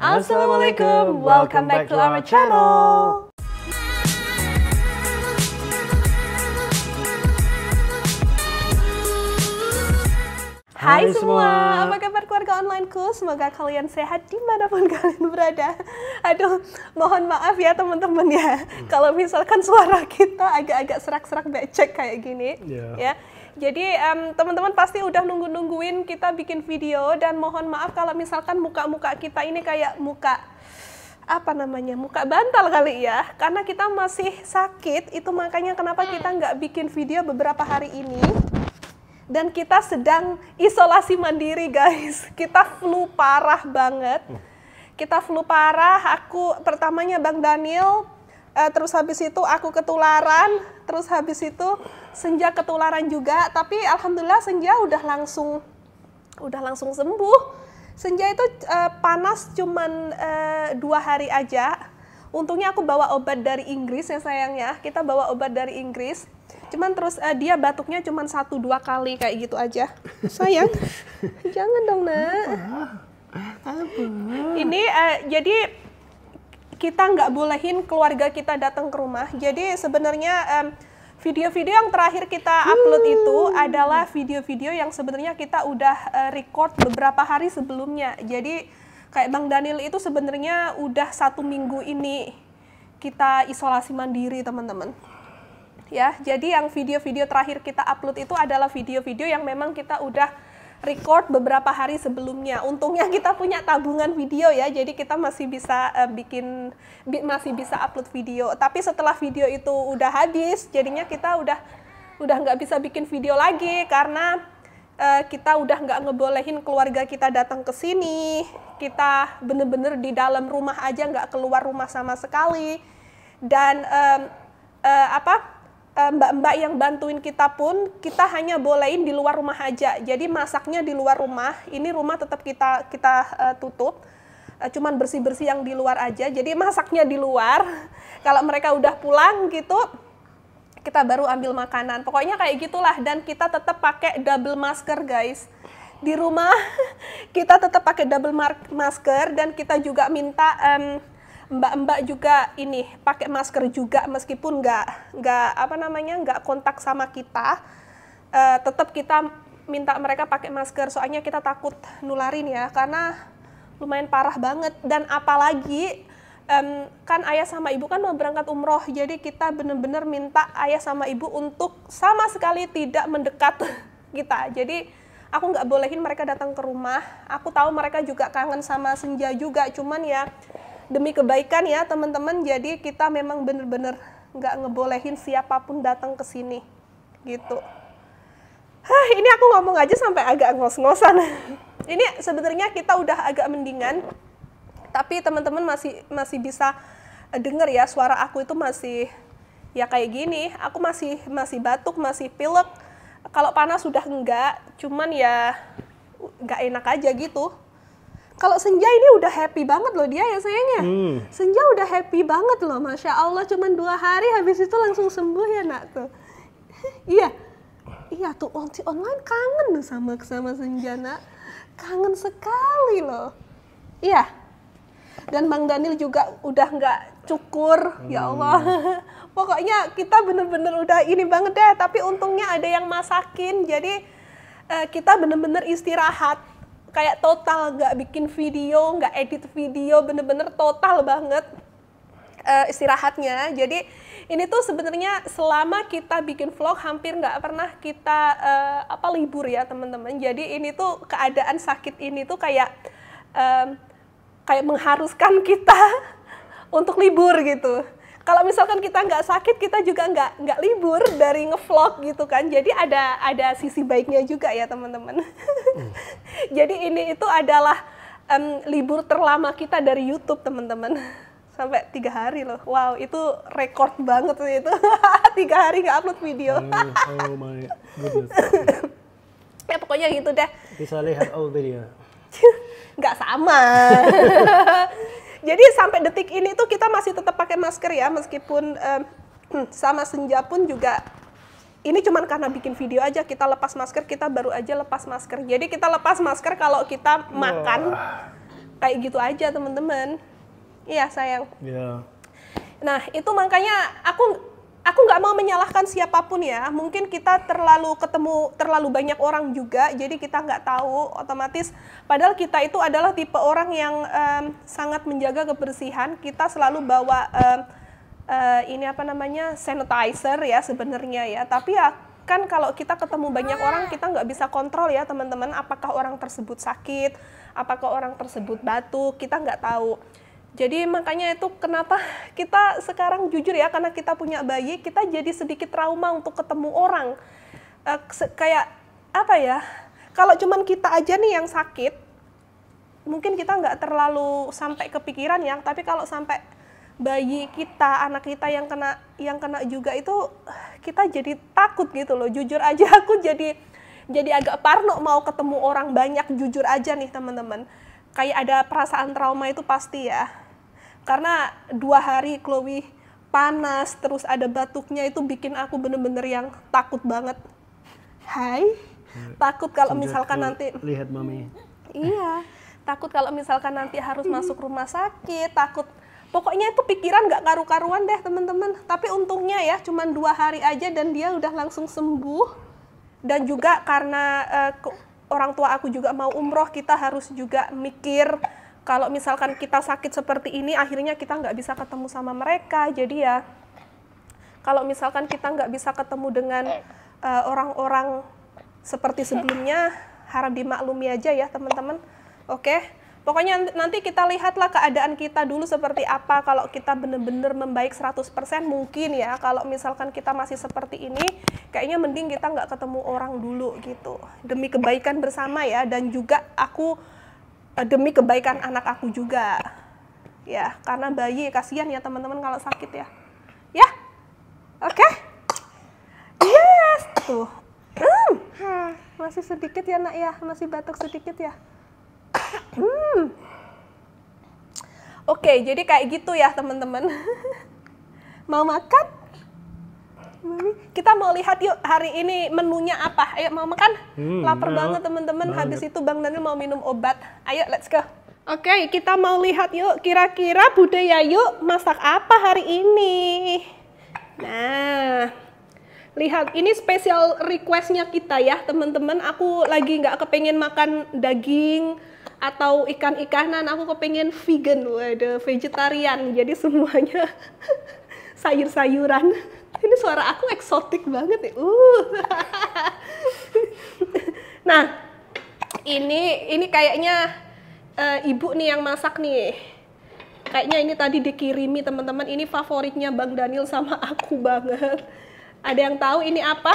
Assalamualaikum, welcome back to our channel. Hai semua. apa kabar keluarga onlineku? Semoga kalian sehat dimanapun kalian berada. Aduh, mohon maaf ya teman-teman ya, hmm. kalau misalkan suara kita agak-agak serak-serak becek kayak gini, yeah. ya jadi um, teman-teman pasti udah nunggu-nungguin kita bikin video dan mohon maaf kalau misalkan muka-muka kita ini kayak muka apa namanya muka bantal kali ya karena kita masih sakit itu makanya kenapa kita hmm. nggak bikin video beberapa hari ini dan kita sedang isolasi mandiri guys kita flu parah banget hmm. kita flu parah aku pertamanya bang Daniel uh, terus habis itu aku ketularan, terus habis itu Senja ketularan juga, tapi alhamdulillah Senja udah langsung udah langsung sembuh. Senja itu uh, panas cuman uh, dua hari aja. Untungnya aku bawa obat dari Inggris ya sayangnya. Kita bawa obat dari Inggris. Cuman terus uh, dia batuknya cuman satu dua kali kayak gitu aja. Sayang, jangan dong nak. Ini uh, jadi kita nggak bolehin keluarga kita datang ke rumah. Jadi sebenarnya um, video-video yang terakhir kita upload hmm. itu adalah video-video yang sebenarnya kita udah uh, record beberapa hari sebelumnya. Jadi kayak Bang Daniel itu sebenarnya udah satu minggu ini kita isolasi mandiri teman-teman. Ya, jadi yang video-video terakhir kita upload itu adalah video-video yang memang kita udah record beberapa hari sebelumnya. Untungnya kita punya tabungan video ya, jadi kita masih bisa uh, bikin bi masih bisa upload video. Tapi setelah video itu udah habis, jadinya kita udah udah nggak bisa bikin video lagi karena uh, kita udah nggak ngebolehin keluarga kita datang ke sini. Kita bener-bener di dalam rumah aja nggak keluar rumah sama sekali. Dan um, uh, apa? Eh, mbak-mbak yang bantuin kita pun kita hanya bolehin di luar rumah aja. Jadi masaknya di luar rumah. Ini rumah tetap kita kita uh, tutup. Uh, cuman bersih-bersih yang di luar aja. Jadi masaknya di luar. Kalau mereka udah pulang gitu kita baru ambil makanan. Pokoknya kayak gitulah dan kita tetap pakai double masker, guys. Di rumah kita tetap pakai double masker dan kita juga minta um, mbak-mbak juga ini pakai masker juga meskipun nggak nggak apa namanya nggak kontak sama kita uh, eh, tetap kita minta mereka pakai masker soalnya kita takut nularin ya karena lumayan parah banget dan apalagi um, kan ayah sama ibu kan mau berangkat umroh jadi kita benar-benar minta ayah sama ibu untuk sama sekali tidak mendekat kita jadi aku nggak bolehin mereka datang ke rumah aku tahu mereka juga kangen sama senja juga cuman ya demi kebaikan ya teman-teman. Jadi kita memang benar-benar nggak ngebolehin siapapun datang ke sini gitu. Hah, ini aku ngomong aja sampai agak ngos-ngosan. ini sebenarnya kita udah agak mendingan, tapi teman-teman masih masih bisa dengar ya suara aku itu masih ya kayak gini. Aku masih masih batuk, masih pilek. Kalau panas sudah enggak, cuman ya nggak enak aja gitu. Kalau Senja ini udah happy banget loh dia ya sayangnya. Hmm. Senja udah happy banget loh, masya Allah. Cuman dua hari habis itu langsung sembuh ya nak tuh. iya, iya tuh onti online kangen loh sama sama Senja nak. Kangen sekali loh. Iya. Dan Bang Daniel juga udah nggak cukur, ya hmm. ya Allah. Pokoknya kita bener-bener udah ini banget deh. Tapi untungnya ada yang masakin, jadi eh, kita bener-bener istirahat kayak total nggak bikin video nggak edit video bener-bener total banget uh, istirahatnya jadi ini tuh sebenarnya selama kita bikin vlog hampir nggak pernah kita uh, apa libur ya teman-teman jadi ini tuh keadaan sakit ini tuh kayak um, kayak mengharuskan kita untuk libur gitu kalau misalkan kita nggak sakit kita juga nggak nggak libur dari ngevlog gitu kan jadi ada ada sisi baiknya juga ya teman-teman hmm. jadi ini itu adalah um, libur terlama kita dari YouTube teman-teman sampai tiga hari loh wow itu rekor banget sih itu tiga hari nggak upload video oh, oh ya pokoknya gitu deh bisa lihat all video nggak sama jadi sampai detik ini tuh kita masih tetap pakai masker ya meskipun eh, sama senja pun juga ini cuman karena bikin video aja kita lepas masker kita baru aja lepas masker. Jadi kita lepas masker kalau kita makan Wah. kayak gitu aja teman-teman. Iya sayang. Iya. Nah itu makanya aku aku nggak mau menyalahkan siapapun ya. Mungkin kita terlalu ketemu terlalu banyak orang juga, jadi kita nggak tahu otomatis. Padahal kita itu adalah tipe orang yang um, sangat menjaga kebersihan. Kita selalu bawa um, uh, ini apa namanya sanitizer ya sebenarnya ya. Tapi ya kan kalau kita ketemu banyak ah. orang kita nggak bisa kontrol ya teman-teman. Apakah orang tersebut sakit? Apakah orang tersebut batuk? Kita nggak tahu. Jadi makanya itu kenapa kita sekarang jujur ya karena kita punya bayi kita jadi sedikit trauma untuk ketemu orang e, kayak apa ya kalau cuman kita aja nih yang sakit mungkin kita nggak terlalu sampai kepikiran ya tapi kalau sampai bayi kita anak kita yang kena yang kena juga itu kita jadi takut gitu loh jujur aja aku jadi jadi agak parno mau ketemu orang banyak jujur aja nih teman-teman kayak ada perasaan trauma itu pasti ya karena dua hari Chloe panas terus ada batuknya itu bikin aku bener-bener yang takut banget hai takut kalau misalkan nanti lihat mami iya takut kalau misalkan nanti harus masuk rumah sakit takut pokoknya itu pikiran gak karu-karuan deh teman-teman tapi untungnya ya cuma dua hari aja dan dia udah langsung sembuh dan juga karena uh, orang tua aku juga mau umroh kita harus juga mikir kalau misalkan kita sakit seperti ini akhirnya kita nggak bisa ketemu sama mereka jadi ya kalau misalkan kita nggak bisa ketemu dengan eh, orang-orang uh, seperti sebelumnya harap dimaklumi aja ya teman-teman oke okay? Pokoknya nanti kita lihatlah keadaan kita dulu seperti apa. Kalau kita benar-benar membaik 100% mungkin ya. Kalau misalkan kita masih seperti ini, kayaknya mending kita nggak ketemu orang dulu gitu. Demi kebaikan bersama ya. Dan juga aku, eh, demi kebaikan anak aku juga. Ya, karena bayi kasihan ya teman-teman kalau sakit ya. Ya, oke. Okay. Yes, tuh. Hmm. Masih sedikit ya nak ya, masih batuk sedikit ya. Hmm. Oke, jadi kayak gitu ya teman-teman. mau makan? kita mau lihat yuk hari ini menunya apa. Ayo mau makan? Hmm, Lapar banget teman-teman. Habis itu Bang Daniel mau minum obat. Ayo let's go. Oke, kita mau lihat yuk kira-kira budaya yuk masak apa hari ini. Nah, lihat ini spesial requestnya kita ya teman-teman. Aku lagi nggak kepengen makan daging, atau ikan-ikanan aku kepengen vegan ada vegetarian jadi semuanya sayur-sayuran ini suara aku eksotik banget ya uh nah ini ini kayaknya uh, ibu nih yang masak nih kayaknya ini tadi dikirimi teman-teman ini favoritnya Bang Daniel sama aku banget ada yang tahu ini apa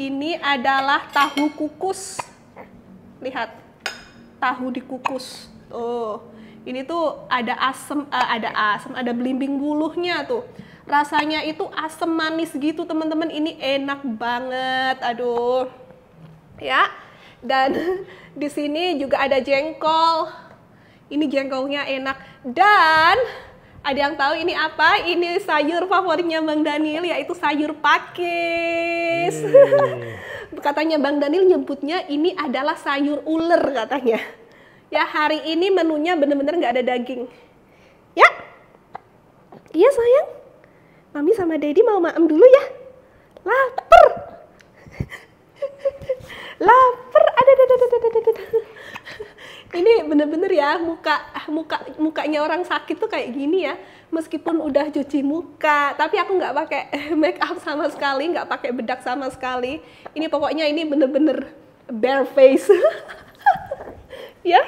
ini adalah tahu kukus lihat tahu dikukus. Tuh. Oh, ini tuh ada asem uh, ada asem, ada belimbing buluhnya tuh. Rasanya itu asem manis gitu, teman-teman. Ini enak banget. Aduh. Ya. Dan di sini juga ada jengkol. Ini jengkolnya enak dan ada yang tahu ini apa? Ini sayur favoritnya Bang Daniel yaitu sayur pakis. Yeah katanya Bang Daniel nyebutnya ini adalah sayur ular katanya. Ya hari ini menunya bener-bener nggak ada daging. Ya, iya sayang. Mami sama daddy mau maem dulu ya. Lah, ini bener-bener ya muka muka mukanya orang sakit tuh kayak gini ya meskipun udah cuci muka tapi aku nggak pakai make up sama sekali nggak pakai bedak sama sekali ini pokoknya ini bener-bener bare face ya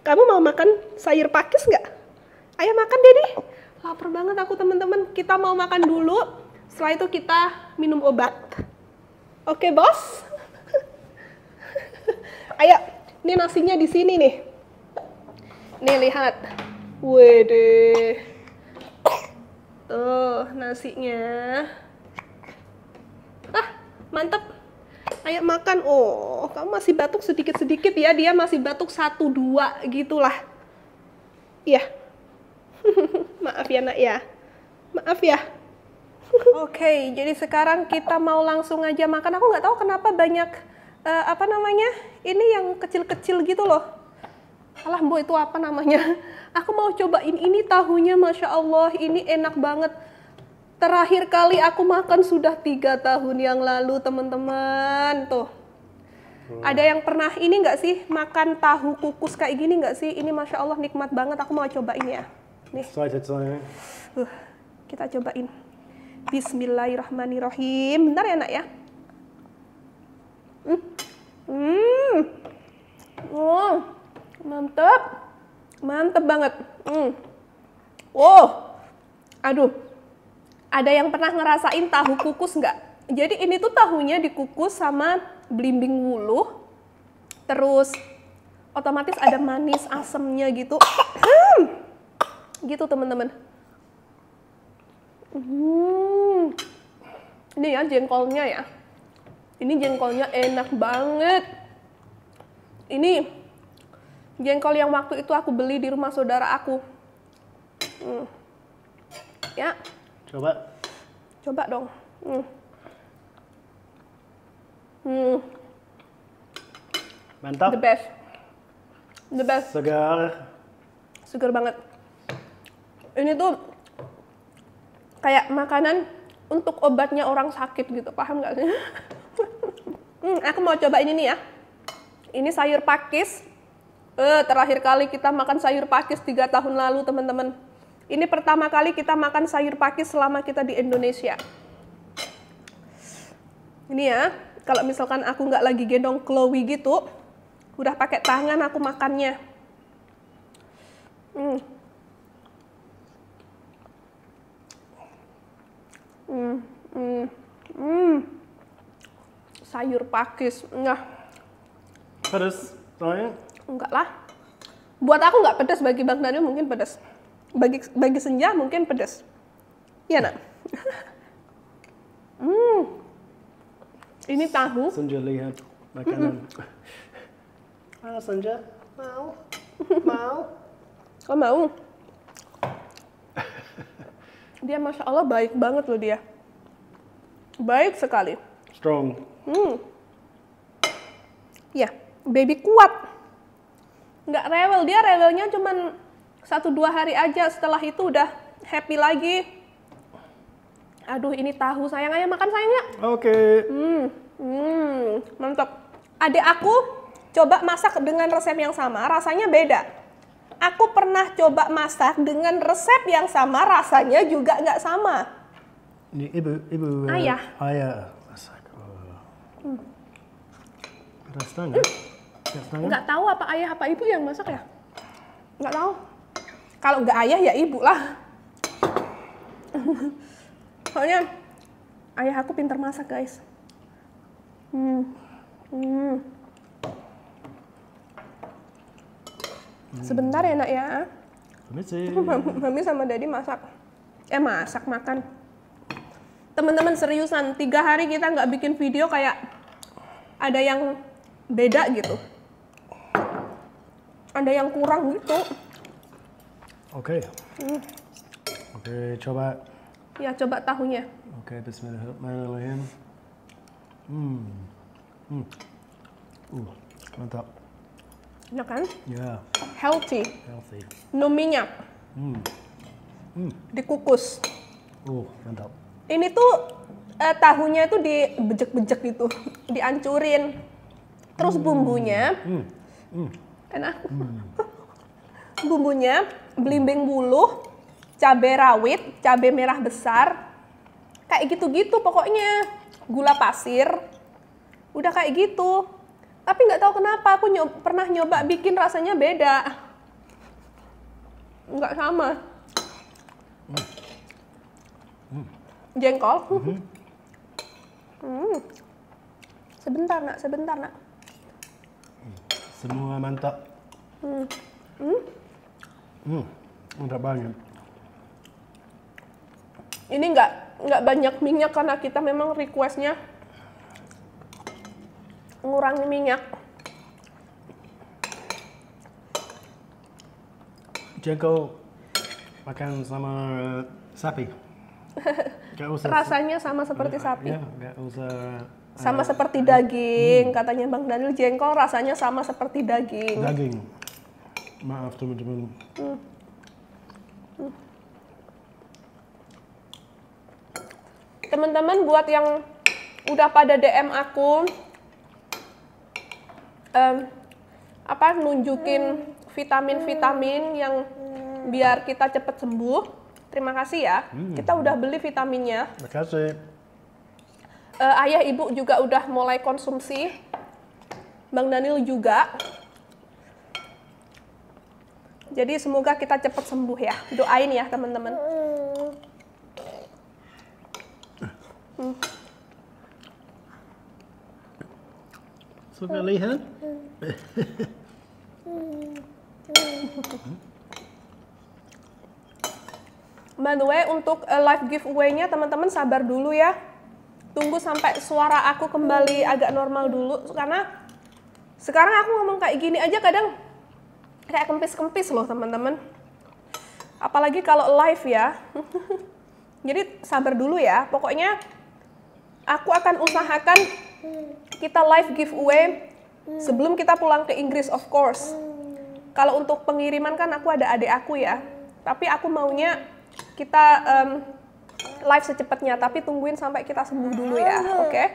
kamu mau makan sayur pakis nggak ayo makan deh lapar banget aku temen-temen kita mau makan dulu setelah itu kita minum obat oke bos ayo ini nasinya di sini nih. Nih lihat. Wede. Tuh, nasinya. Ah, mantep. Ayo makan. Oh, kamu masih batuk sedikit-sedikit ya. Dia masih batuk satu dua gitulah. Iya. Maaf ya, Nak ya. Maaf ya. Oke, okay, jadi sekarang kita mau langsung aja makan. Aku nggak tahu kenapa banyak uh, apa namanya ini yang kecil-kecil gitu loh alah mbok itu apa namanya aku mau cobain ini tahunya masya Allah ini enak banget terakhir kali aku makan sudah tiga tahun yang lalu teman-teman tuh hmm. ada yang pernah ini nggak sih makan tahu kukus kayak gini nggak sih ini masya Allah nikmat banget aku mau cobain ya nih uh, kita cobain Bismillahirrahmanirrahim bentar ya nak ya Hmm. oh, mm. mantap. Mantep banget. Hmm. Wow. Aduh. Ada yang pernah ngerasain tahu kukus nggak? Jadi ini tuh tahunya dikukus sama belimbing wuluh. Terus otomatis ada manis asemnya gitu. Hmm. gitu teman-teman. Hmm. Ini ya jengkolnya ya. Ini jengkolnya enak banget. Ini jengkol yang waktu itu aku beli di rumah saudara aku. Hmm. Ya. Coba. Coba dong. Hmm. Hmm. Mantap. The best. The best. Segar. Segar banget. Ini tuh kayak makanan untuk obatnya orang sakit gitu paham nggak sih Hmm, aku mau coba ini nih ya. Ini sayur pakis. Eh, terakhir kali kita makan sayur pakis tiga tahun lalu, teman-teman. Ini pertama kali kita makan sayur pakis selama kita di Indonesia. Ini ya, kalau misalkan aku nggak lagi gendong Chloe gitu, udah pakai tangan aku makannya. Hmm. Hmm. Hmm. Hmm sayur pakis nah pedes soalnya enggak lah buat aku nggak pedes bagi bang Daniel mungkin pedes bagi bagi senja mungkin pedes iya nak hmm ini tahu senja lihat makanan mm -mm. ah senja mau mau kok mau dia masya Allah baik banget loh dia baik sekali strong Hmm. Ya, baby kuat. Nggak rewel, dia rewelnya cuman satu dua hari aja setelah itu udah happy lagi. Aduh, ini tahu sayang ayah makan sayangnya. Oke. Okay. Hmm. Hmm, mantap. Adik aku coba masak dengan resep yang sama, rasanya beda. Aku pernah coba masak dengan resep yang sama, rasanya juga nggak sama. Ibu, ibu, ayah, ayah, Hmm. Rasanya, rasanya. Nggak tahu apa ayah apa ibu yang masak ya? Nggak tahu. Kalau nggak ayah ya ibu lah. Soalnya ayah aku pinter masak guys. Hmm. Hmm. hmm. Sebentar ya nak ya. Mami sama Dadi masak. Eh masak makan teman-teman seriusan tiga hari kita nggak bikin video kayak ada yang beda gitu ada yang kurang gitu oke okay. Hmm. oke okay, coba ya coba tahunya oke okay, Bismillahirrahmanirrahim hmm hmm uh mantap enak kan ya yeah. healthy healthy no minyak hmm. Hmm. dikukus uh mantap ini tuh eh, tahunya itu dibejek-bejek gitu, dihancurin. Terus hmm. bumbunya, hmm. Hmm. enak. Hmm. bumbunya belimbing buluh, cabai rawit, cabai merah besar, kayak gitu-gitu pokoknya. Gula pasir, udah kayak gitu. Tapi nggak tahu kenapa aku nyob, pernah nyoba bikin rasanya beda. Nggak sama. jengkol. Mm -hmm. hmm. Sebentar nak, sebentar nak. Semua mantap. Hmm. Hmm. Hmm. Mantap banget. Ini nggak nggak banyak minyak karena kita memang requestnya ngurangi minyak. Jengkol makan sama sapi. usah, rasanya sama seperti sapi. Ya, gak usah sama eh, seperti eh, daging, hmm. katanya Bang Daniel jengkol rasanya sama seperti daging. Daging. Maaf teman-teman. Hmm. Hmm. Teman-teman buat yang udah pada DM aku um, apa nunjukin hmm. vitamin-vitamin yang biar kita cepet sembuh Terima kasih ya. Hmm. Kita udah beli vitaminnya. Terima kasih. Uh, ayah ibu juga udah mulai konsumsi. Bang Daniel juga. Jadi semoga kita cepat sembuh ya. Doain ya teman-teman. Hmm. lihat? Hmm. Hmm. Hmm. By the way, untuk eh, live giveaway-nya teman-teman sabar dulu ya. Tunggu sampai suara aku kembali agak normal dulu karena sekarang aku ngomong kayak gini aja kadang kayak kempis-kempis loh teman-teman. Apalagi kalau live ya. Jadi sabar dulu ya. Pokoknya aku akan usahakan kita live giveaway sebelum kita pulang ke Inggris of course. Kalau untuk pengiriman kan aku ada adik aku ya. Tapi aku maunya kita um, live secepatnya, tapi tungguin sampai kita sembuh dulu ya, oke? Okay?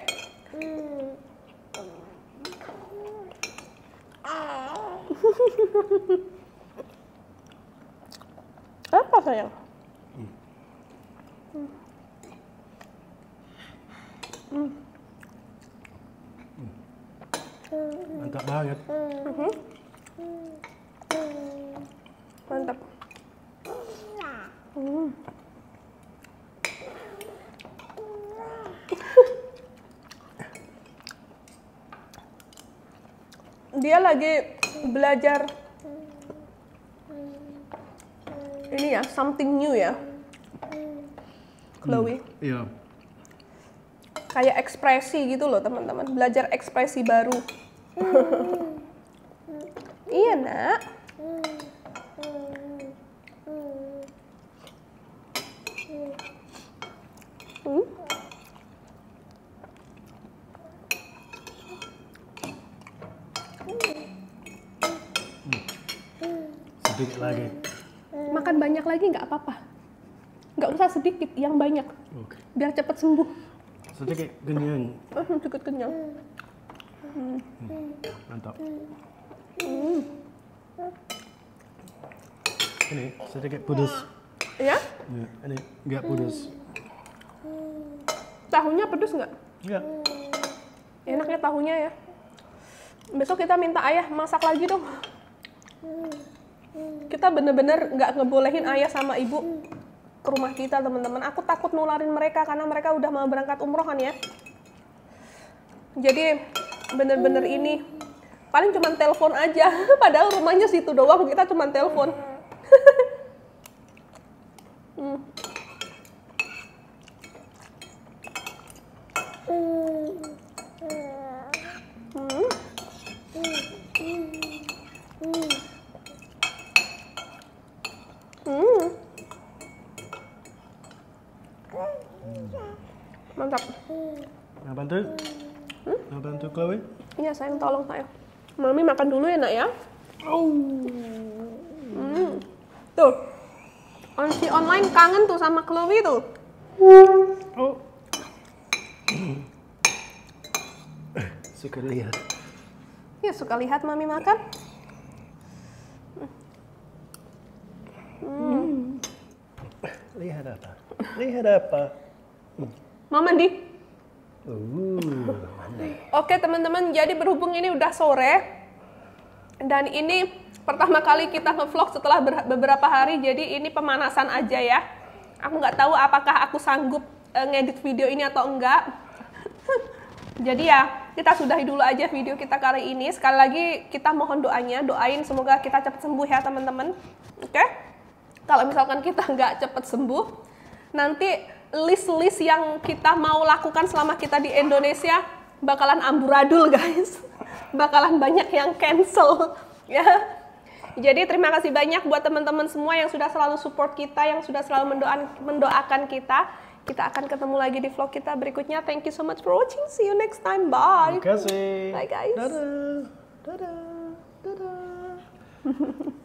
Apa sayang? Mantap banget. Mantap dia lagi belajar ini ya something new ya Chloe hmm, iya kayak ekspresi gitu loh teman-teman belajar ekspresi baru hmm. iya nak sedikit yang banyak okay. biar cepat sembuh sedikit kenyang eh, cukup sedikit kenyang hmm. mantap hmm. ini sedikit pedas ya? ya? ini nggak pedas tahunya pedas nggak enaknya tahunya ya besok kita minta ayah masak lagi dong kita bener-bener nggak -bener ngebolehin ayah sama ibu ke rumah kita teman-teman. Aku takut nularin mereka karena mereka udah mau berangkat umroh kan ya. Jadi bener-bener hmm. ini paling cuma telepon aja. Padahal rumahnya situ doang kita cuma telepon. Hmm. Hmm. bantu? Hmm? Mau bantu Chloe? Iya sayang, tolong sayang. Mami makan dulu ya nak ya. Oh. Hmm. Tuh. Si online kangen tuh sama Chloe tuh. Oh. Suka lihat. Ya suka lihat mami makan. Hmm. hmm. Lihat apa? Lihat apa? Mama mandi? Oke teman-teman, jadi berhubung ini udah sore dan ini pertama kali kita ngevlog setelah beberapa hari, jadi ini pemanasan aja ya. Aku nggak tahu apakah aku sanggup e, ngedit video ini atau enggak. jadi ya kita sudahi dulu aja video kita kali ini. Sekali lagi kita mohon doanya, doain semoga kita cepat sembuh ya teman-teman. Oke? Kalau misalkan kita nggak cepat sembuh, nanti list-list yang kita mau lakukan selama kita di Indonesia bakalan amburadul guys bakalan banyak yang cancel ya jadi terima kasih banyak buat teman-teman semua yang sudah selalu support kita yang sudah selalu mendoan, mendoakan kita kita akan ketemu lagi di vlog kita berikutnya thank you so much for watching see you next time bye terima kasih bye guys dadah dadah dadah